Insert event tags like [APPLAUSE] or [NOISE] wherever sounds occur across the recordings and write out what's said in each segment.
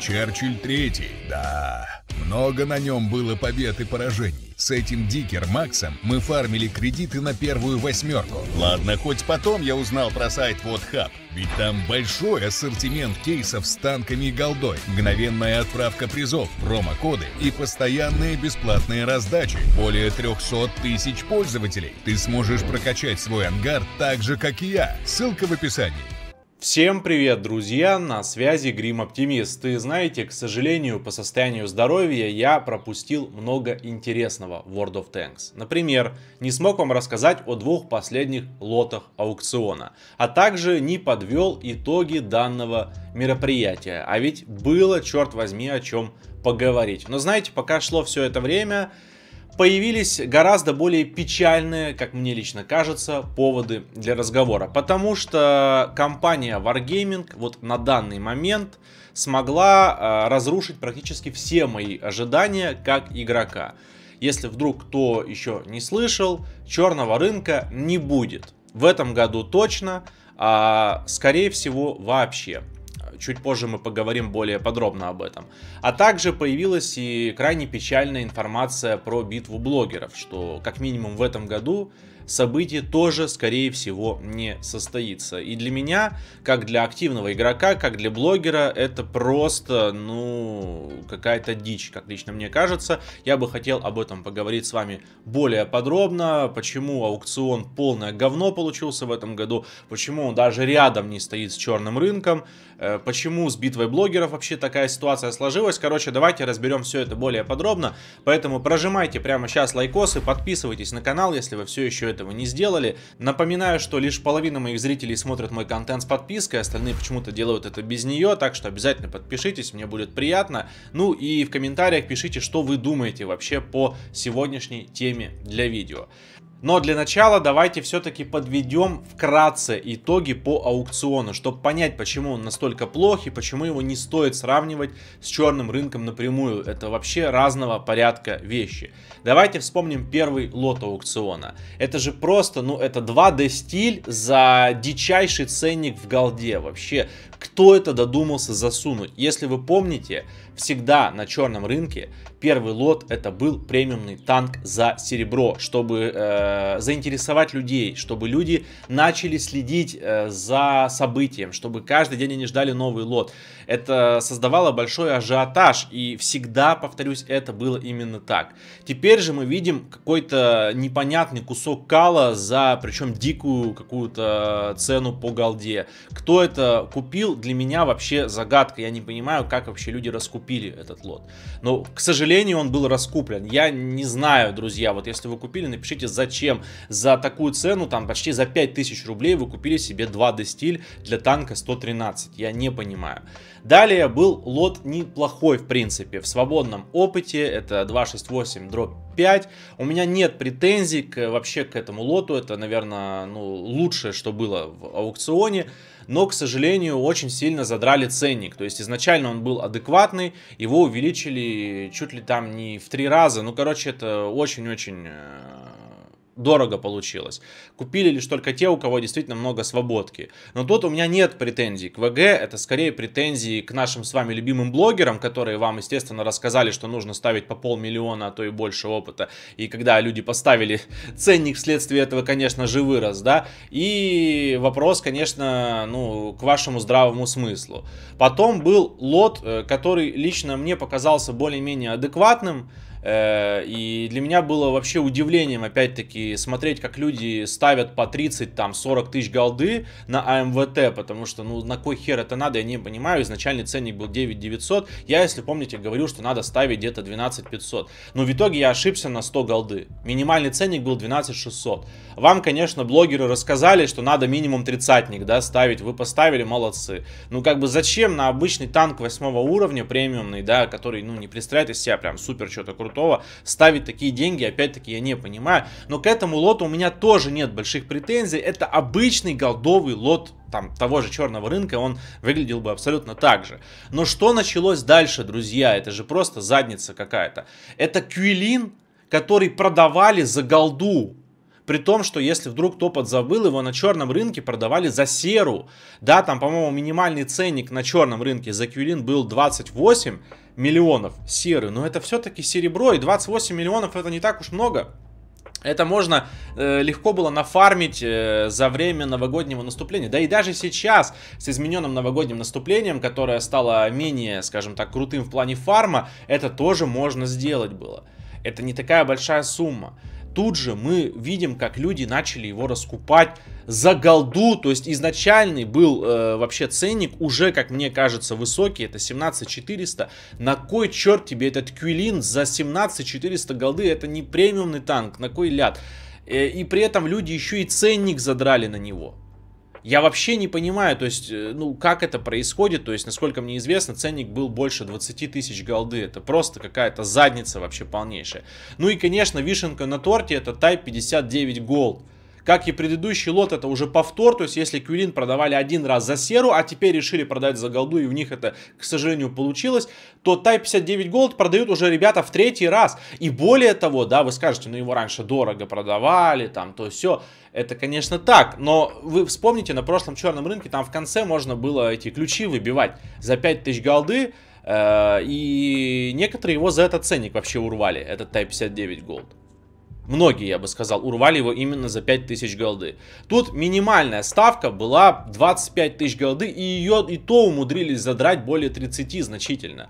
Черчилль третий, да. Много на нем было побед и поражений. С этим Дикер Максом мы фармили кредиты на первую восьмерку. Ладно, хоть потом я узнал про сайт WhatHub, ведь там большой ассортимент кейсов с танками и голдой, мгновенная отправка призов, промокоды и постоянные бесплатные раздачи. Более 300 тысяч пользователей. Ты сможешь прокачать свой ангар так же, как и я. Ссылка в описании. Всем привет, друзья! На связи Грим Оптимист. И знаете, к сожалению, по состоянию здоровья я пропустил много интересного в World of Tanks. Например, не смог вам рассказать о двух последних лотах аукциона, а также не подвел итоги данного мероприятия. А ведь было, черт возьми, о чем поговорить. Но знаете, пока шло все это время, появились гораздо более печальные, как мне лично кажется, поводы для разговора. Потому что компания Wargaming вот на данный момент смогла э, разрушить практически все мои ожидания как игрока. Если вдруг кто еще не слышал, черного рынка не будет. В этом году точно, а скорее всего вообще. Чуть позже мы поговорим более подробно об этом. А также появилась и крайне печальная информация про битву блогеров, что как минимум в этом году событие тоже, скорее всего, не состоится. И для меня, как для активного игрока, как для блогера, это просто, ну, какая-то дичь, как лично мне кажется. Я бы хотел об этом поговорить с вами более подробно, почему аукцион полное говно получился в этом году, почему он даже рядом не стоит с черным рынком, э, почему с битвой блогеров вообще такая ситуация сложилась. Короче, давайте разберем все это более подробно, поэтому прожимайте прямо сейчас лайкосы, подписывайтесь на канал, если вы все еще это этого не сделали. Напоминаю, что лишь половина моих зрителей смотрят мой контент с подпиской, остальные почему-то делают это без нее, так что обязательно подпишитесь, мне будет приятно. Ну и в комментариях пишите, что вы думаете вообще по сегодняшней теме для видео. Но для начала давайте все-таки подведем вкратце итоги по аукциону, чтобы понять, почему он настолько плох и почему его не стоит сравнивать с черным рынком напрямую. Это вообще разного порядка вещи. Давайте вспомним первый лот аукциона. Это же просто, ну это 2D стиль за дичайший ценник в голде вообще. Кто это додумался засунуть? Если вы помните, всегда на черном рынке первый лот это был премиумный танк за серебро, чтобы э, заинтересовать людей, чтобы люди начали следить э, за событием, чтобы каждый день они ждали новый лот. Это создавало большой ажиотаж и всегда, повторюсь, это было именно так. Теперь же мы видим какой-то непонятный кусок кала за причем дикую какую-то цену по голде. Кто это купил, для меня вообще загадка. Я не понимаю, как вообще люди раскупили купили этот лот. Но, к сожалению, он был раскуплен. Я не знаю, друзья, вот если вы купили, напишите, зачем за такую цену, там почти за 5000 рублей вы купили себе 2 дестиль для танка 113. Я не понимаю. Далее был лот неплохой, в принципе, в свободном опыте. Это 268 дробь 5. У меня нет претензий к, вообще к этому лоту. Это, наверное, ну, лучшее, что было в аукционе. Но, к сожалению, очень сильно задрали ценник. То есть изначально он был адекватный, его увеличили чуть ли там не в три раза. Ну, короче, это очень-очень э, дорого получилось. Купили лишь только те, у кого действительно много свободки. Но тут у меня нет претензий к ВГ, это скорее претензии к нашим с вами любимым блогерам, которые вам, естественно, рассказали, что нужно ставить по полмиллиона, а то и больше опыта. И когда люди поставили [LAUGHS] ценник вследствие этого, конечно же, вырос, да. И вопрос, конечно, ну, к вашему здравому смыслу. Потом был лот, э, который лично мне показался более-менее адекватным, Э, и для меня было вообще удивлением, опять-таки, смотреть, как люди ставят по 30, там, 40 тысяч голды на АМВТ, потому что, ну, на кой хер это надо, я не понимаю. Изначальный ценник был 9 900. Я, если помните, говорю, что надо ставить где-то 12 500. Но в итоге я ошибся на 100 голды. Минимальный ценник был 12 600. Вам, конечно, блогеры рассказали, что надо минимум тридцатник, да, ставить. Вы поставили, молодцы. Ну, как бы зачем на обычный танк 8 уровня, премиумный, да, который, ну, не представляет из себя прям супер что-то крутое, крутого ставить такие деньги, опять-таки я не понимаю. Но к этому лоту у меня тоже нет больших претензий, это обычный голдовый лот там того же черного рынка, он выглядел бы абсолютно так же. Но что началось дальше, друзья? Это же просто задница какая-то. Это Кюилин, который продавали за голду при том, что если вдруг кто подзабыл, его на черном рынке продавали за серу. Да, там, по-моему, минимальный ценник на черном рынке за Кюлин был 28 миллионов серы. Но это все-таки серебро, и 28 миллионов это не так уж много. Это можно э, легко было нафармить э, за время новогоднего наступления. Да и даже сейчас с измененным новогодним наступлением, которое стало менее, скажем так, крутым в плане фарма, это тоже можно сделать было. Это не такая большая сумма тут же мы видим, как люди начали его раскупать за голду. То есть изначальный был э, вообще ценник уже, как мне кажется, высокий. Это 17400. На кой черт тебе этот Квилин за 17400 голды? Это не премиумный танк. На кой ляд? Э, и при этом люди еще и ценник задрали на него. Я вообще не понимаю, то есть, э, ну, как это происходит, то есть, насколько мне известно, ценник был больше 20 тысяч голды, это просто какая-то задница вообще полнейшая. Ну и, конечно, вишенка на торте это Type 59 Gold. Как и предыдущий лот, это уже повтор, то есть если Кюлин продавали один раз за серу, а теперь решили продать за голду, и у них это, к сожалению, получилось, то Type 59 Gold продают уже ребята в третий раз. И более того, да, вы скажете, ну его раньше дорого продавали, там, то все. Это, конечно, так, но вы вспомните, на прошлом черном рынке там в конце можно было эти ключи выбивать за 5000 голды, э, и некоторые его за этот ценник вообще урвали, этот Type 59 Gold многие, я бы сказал, урвали его именно за 5000 голды. Тут минимальная ставка была 25 тысяч голды, и ее и то умудрились задрать более 30 значительно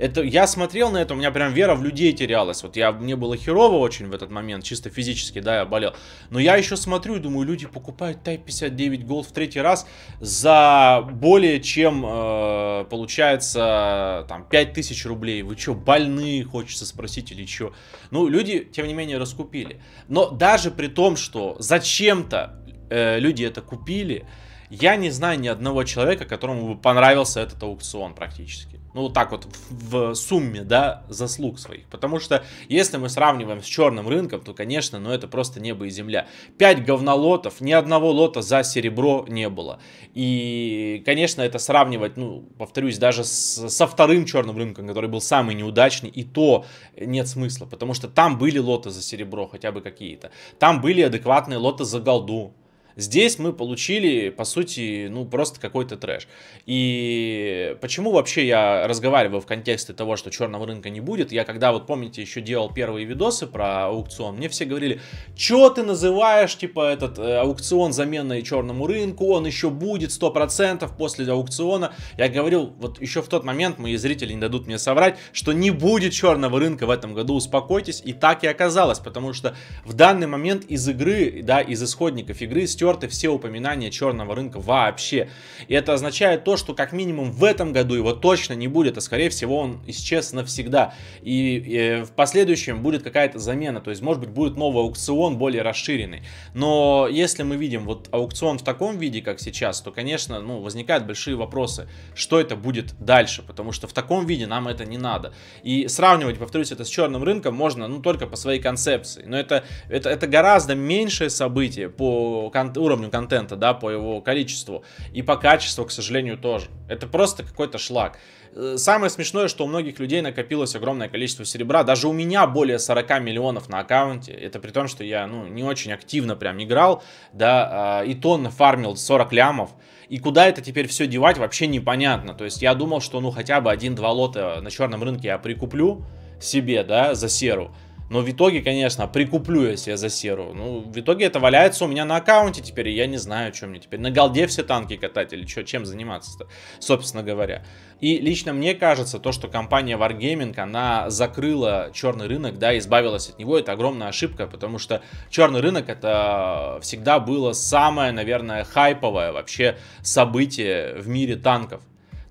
это я смотрел на это, у меня прям вера в людей терялась. Вот я, мне было херово очень в этот момент, чисто физически, да, я болел. Но я еще смотрю и думаю, люди покупают Type 59 Gold в третий раз за более чем, э, получается, там, 5000 рублей. Вы что, больные, хочется спросить или что? Ну, люди, тем не менее, раскупили. Но даже при том, что зачем-то э, люди это купили, я не знаю ни одного человека, которому бы понравился этот аукцион практически. Ну, вот так вот в, в сумме, да, заслуг своих. Потому что, если мы сравниваем с черным рынком, то, конечно, ну, это просто небо и земля. Пять говнолотов, ни одного лота за серебро не было. И, конечно, это сравнивать, ну, повторюсь, даже с, со вторым черным рынком, который был самый неудачный, и то нет смысла. Потому что там были лоты за серебро хотя бы какие-то. Там были адекватные лоты за голду Здесь мы получили, по сути, ну, просто какой-то трэш. И почему вообще я разговариваю в контексте того, что черного рынка не будет? Я когда, вот помните, еще делал первые видосы про аукцион, мне все говорили, что ты называешь, типа, этот э, аукцион заменой черному рынку, он еще будет 100% после аукциона. Я говорил, вот еще в тот момент мои зрители не дадут мне соврать, что не будет черного рынка в этом году, успокойтесь. И так и оказалось, потому что в данный момент из игры, да, из исходников игры стер стерты все упоминания черного рынка вообще. И это означает то, что как минимум в этом году его точно не будет, а скорее всего он исчез навсегда. И, и э, в последующем будет какая-то замена, то есть может быть будет новый аукцион, более расширенный. Но если мы видим вот аукцион в таком виде, как сейчас, то, конечно, ну, возникают большие вопросы, что это будет дальше, потому что в таком виде нам это не надо. И сравнивать, повторюсь, это с черным рынком можно, ну, только по своей концепции. Но это, это, это гораздо меньшее событие по, уровню контента, да, по его количеству. И по качеству, к сожалению, тоже. Это просто какой-то шлак. Э, самое смешное, что у многих людей накопилось огромное количество серебра. Даже у меня более 40 миллионов на аккаунте. Это при том, что я ну, не очень активно прям играл, да, а, и тонны фармил 40 лямов. И куда это теперь все девать, вообще непонятно. То есть я думал, что ну хотя бы один-два лота на черном рынке я прикуплю себе, да, за серу. Но в итоге, конечно, прикуплю я себе за серу. Ну, в итоге это валяется у меня на аккаунте теперь, и я не знаю, что мне теперь. На голде все танки катать или что, чем заниматься-то, собственно говоря. И лично мне кажется, то, что компания Wargaming, она закрыла черный рынок, да, избавилась от него, это огромная ошибка, потому что черный рынок это всегда было самое, наверное, хайповое вообще событие в мире танков.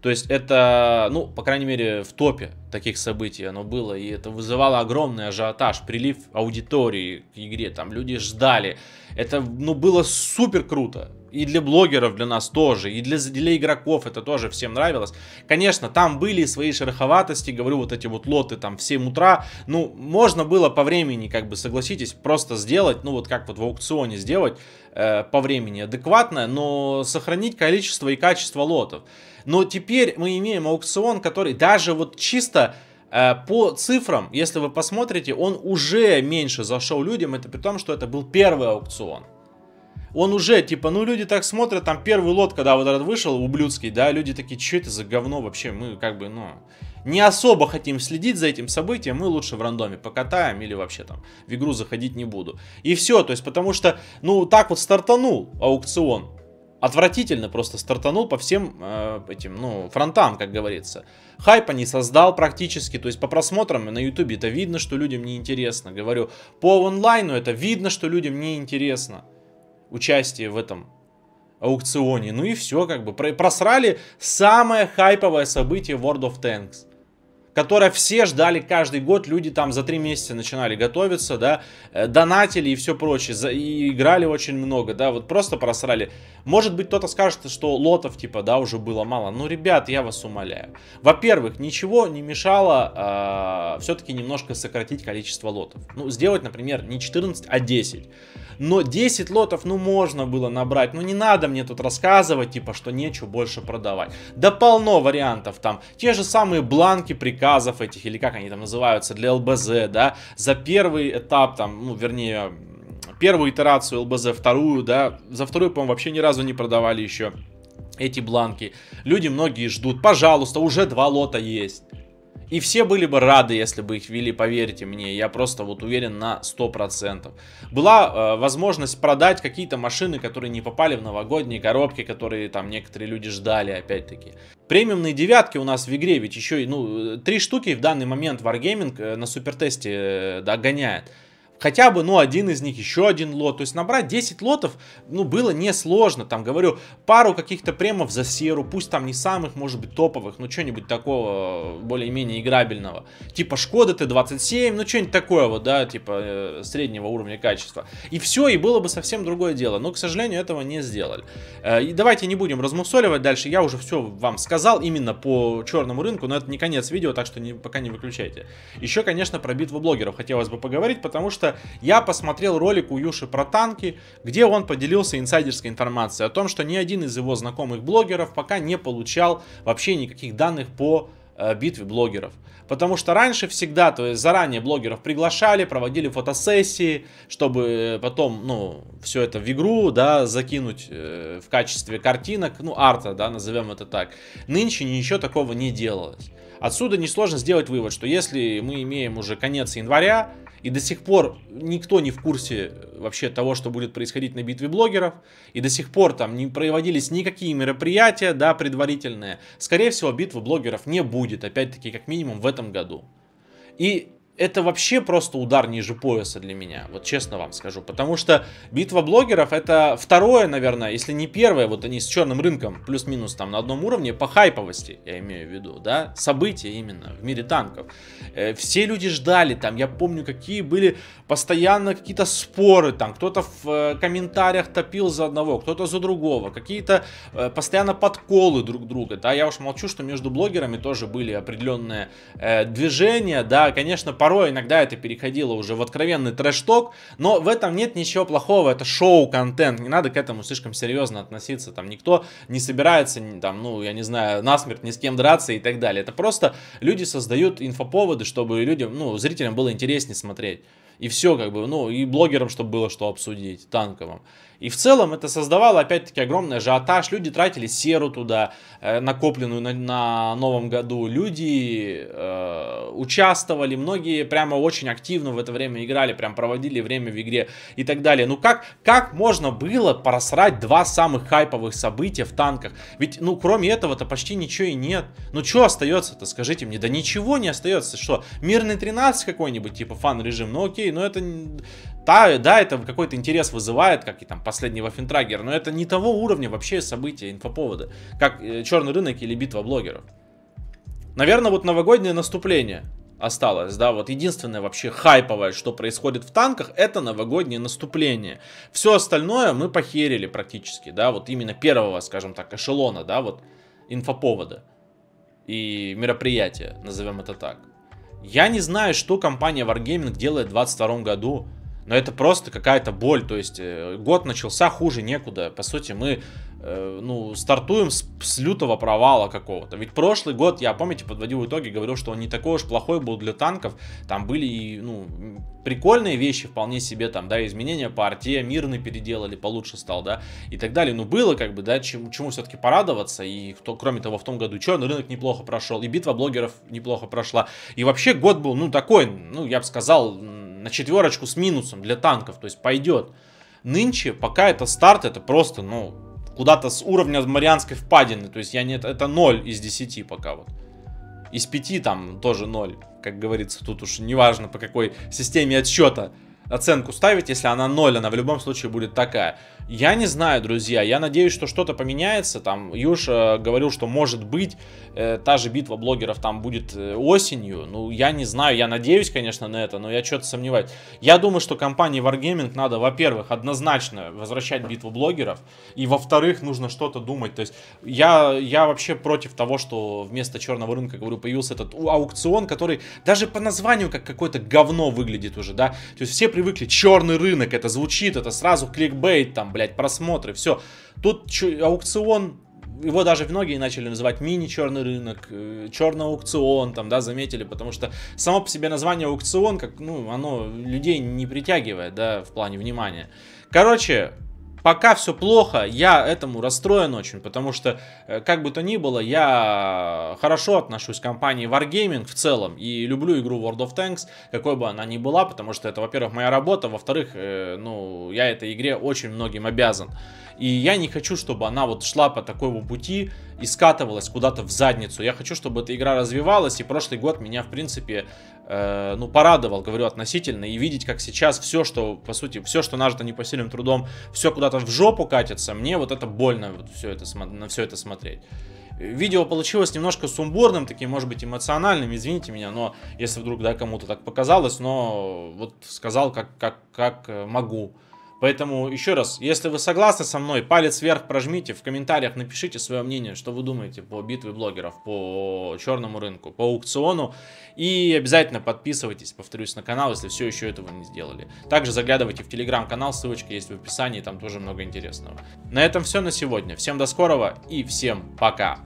То есть это, ну, по крайней мере, в топе таких событий оно было, и это вызывало огромный ажиотаж, прилив аудитории к игре, там люди ждали. Это, ну, было супер круто. И для блогеров для нас тоже, и для, для игроков это тоже всем нравилось. Конечно, там были свои шероховатости, говорю, вот эти вот лоты там в 7 утра. Ну, можно было по времени, как бы, согласитесь, просто сделать, ну, вот как вот в аукционе сделать э, по времени адекватно, но сохранить количество и качество лотов. Но теперь мы имеем аукцион, который даже вот чисто э, по цифрам, если вы посмотрите, он уже меньше зашел людям, это при том, что это был первый аукцион он уже, типа, ну люди так смотрят, там первый лот, когда вот этот вышел, ублюдский, да, люди такие, что это за говно вообще, мы как бы, ну, не особо хотим следить за этим событием, мы лучше в рандоме покатаем или вообще там в игру заходить не буду. И все, то есть потому что, ну, так вот стартанул аукцион, отвратительно просто стартанул по всем э, этим, ну, фронтам, как говорится. Хайпа не создал практически, то есть по просмотрам на ютубе это видно, что людям неинтересно. Говорю, по онлайну это видно, что людям неинтересно. интересно участие в этом аукционе. Ну и все, как бы просрали самое хайповое событие World of Tanks которое все ждали каждый год, люди там за три месяца начинали готовиться, да, э, донатили и все прочее, и играли очень много, да, вот просто просрали. Может быть, кто-то скажет, что лотов, типа, да, уже было мало. Ну, ребят, я вас умоляю. Во-первых, ничего не мешало э, а, все-таки немножко сократить количество лотов. Ну, сделать, например, не 14, а 10 но 10 лотов, ну, можно было набрать, ну, не надо мне тут рассказывать, типа, что нечего больше продавать. Да полно вариантов там, те же самые бланки приказов этих, или как они там называются, для ЛБЗ, да, за первый этап там, ну, вернее, первую итерацию ЛБЗ, вторую, да, за вторую, по-моему, вообще ни разу не продавали еще эти бланки. Люди многие ждут, пожалуйста, уже два лота есть. И все были бы рады, если бы их ввели, поверьте мне. Я просто вот уверен на 100%. Была э, возможность продать какие-то машины, которые не попали в новогодние коробки, которые там некоторые люди ждали, опять-таки. Премиумные девятки у нас в игре, ведь еще и, ну, три штуки в данный момент Wargaming э, на супертесте э, догоняет хотя бы, ну, один из них, еще один лот. То есть набрать 10 лотов, ну, было несложно. Там, говорю, пару каких-то премов за серу, пусть там не самых, может быть, топовых, но что-нибудь такого э, более-менее играбельного. Типа Шкода Т-27, ну, что-нибудь такое вот, да, типа э, среднего уровня качества. И все, и было бы совсем другое дело. Но, к сожалению, этого не сделали. Э, и давайте не будем размусоливать дальше. Я уже все вам сказал именно по черному рынку, но это не конец видео, так что не, пока не выключайте. Еще, конечно, про битву блогеров хотелось бы поговорить, потому что марта я посмотрел ролик у Юши про танки, где он поделился инсайдерской информацией о том, что ни один из его знакомых блогеров пока не получал вообще никаких данных по э, битве блогеров. Потому что раньше всегда, то есть заранее блогеров приглашали, проводили фотосессии, чтобы э, потом, ну, все это в игру, да, закинуть э, в качестве картинок, ну, арта, да, назовем это так. Нынче ничего такого не делалось. Отсюда несложно сделать вывод, что если мы имеем уже конец января, и до сих пор никто не в курсе э, вообще того, что будет происходить на битве блогеров. И до сих пор там не проводились никакие мероприятия, да, предварительные. Скорее всего, битвы блогеров не будет, опять-таки, как минимум в этом году. И это вообще просто удар ниже пояса для меня, вот честно вам скажу. Потому что битва блогеров это второе, наверное, если не первое, вот они с черным рынком плюс-минус там на одном уровне, по хайповости, я имею в виду, да, события именно в мире танков. Э, все люди ждали там, я помню, какие были постоянно какие-то споры там, кто-то в э, комментариях топил за одного, кто-то за другого, какие-то э, постоянно подколы друг друга, да, я уж молчу, что между блогерами тоже были определенные движения, да, конечно, по порой иногда это переходило уже в откровенный трэш-ток, но в этом нет ничего плохого, это шоу-контент, не надо к этому слишком серьезно относиться, там никто не собирается, там, ну, я не знаю, насмерть ни с кем драться и так далее, это просто люди создают инфоповоды, чтобы людям, ну, зрителям было интереснее смотреть. И все, как бы, ну, и блогерам, чтобы было что обсудить, танковым. И в целом это создавало, опять-таки, огромный ажиотаж. Люди тратили серу туда, э, накопленную на, на Новом году. Люди э, участвовали, многие прямо очень активно в это время играли, прям проводили время в игре и так далее. Ну как, как можно было просрать два самых хайповых события в танках? Ведь, ну, кроме этого-то почти ничего и нет. Ну, что остается-то, скажите мне? Да ничего не остается. Что, мирный 13 какой-нибудь, типа фан-режим? Ну, окей, людей, но это... Да, да, это какой-то интерес вызывает, как и там последний Вафентрагер, но это не того уровня вообще события, инфоповода, как э, черный рынок или битва блогеров. Наверное, вот новогоднее наступление осталось, да, вот единственное вообще хайповое, что происходит в танках, это новогоднее наступление. Все остальное мы похерили практически, да, вот именно первого, скажем так, эшелона, да, вот инфоповода и мероприятия, назовем это так. Я не знаю, что компания Wargaming делает в 2022 году, но это просто какая-то боль. То есть э, год начался хуже некуда. По сути, мы э, ну, стартуем с, с лютого провала какого-то. Ведь прошлый год, я, помните, подводил итоги, говорил, что он не такой уж плохой был для танков. Там были и, ну, прикольные вещи вполне себе, там, да, изменения по арте, мирный переделали, получше стал, да, и так далее. Ну, было как бы, да, чему, чему все-таки порадоваться. И, кто, кроме того, в том году черный ну, рынок неплохо прошел, и битва блогеров неплохо прошла. И вообще год был, ну, такой, ну, я бы сказал, на четверочку с минусом для танков, то есть пойдет. Нынче, пока это старт, это просто, ну, куда-то с уровня Марианской впадины, то есть я не, это 0 из 10 пока вот. Из 5 там тоже 0, как говорится, тут уж неважно по какой системе отсчета оценку ставить, если она 0, она в любом случае будет такая. Я не знаю, друзья, я надеюсь, что что-то поменяется, там Юж э, говорил, что может быть э, та же битва блогеров там будет э, осенью, ну я не знаю, я надеюсь, конечно, на это, но я что-то сомневаюсь. Я думаю, что компании Wargaming надо, во-первых, однозначно возвращать битву блогеров, и во-вторых, нужно что-то думать, то есть я, я вообще против того, что вместо черного рынка, говорю, появился этот аукцион, который даже по названию как какое-то говно выглядит уже, да, то есть все привыкли. Черный рынок, это звучит, это сразу кликбейт, там, блядь, просмотры, все. Тут аукцион, его даже многие начали называть мини-черный рынок, э, черный аукцион, там, да, заметили, потому что само по себе название аукцион, как, ну, оно людей не притягивает, да, в плане внимания. Короче, пока все плохо, я этому расстроен очень, потому что, э, как бы то ни было, я хорошо отношусь к компании Wargaming в целом и люблю игру World of Tanks, какой бы она ни была, потому что это, во-первых, моя работа, во-вторых, э, ну, я этой игре очень многим обязан. И я не хочу, чтобы она вот шла по такому пути и скатывалась куда-то в задницу. Я хочу, чтобы эта игра развивалась, и прошлый год меня, в принципе, Э, ну, порадовал, говорю, относительно, и видеть, как сейчас все, что, по сути, все, что нажито непосильным трудом, все куда-то в жопу катится, мне вот это больно вот все это, на все это смотреть. Видео получилось немножко сумбурным, таким, может быть, эмоциональным, извините меня, но если вдруг, да, кому-то так показалось, но вот сказал, как, как, как э, могу. Поэтому еще раз, если вы согласны со мной, палец вверх прожмите, в комментариях напишите свое мнение, что вы думаете по битве блогеров, по черному рынку, по аукциону. И обязательно подписывайтесь, повторюсь, на канал, если все еще этого не сделали. Также заглядывайте в телеграм-канал, ссылочка есть в описании, там тоже много интересного. На этом все на сегодня. Всем до скорого и всем пока!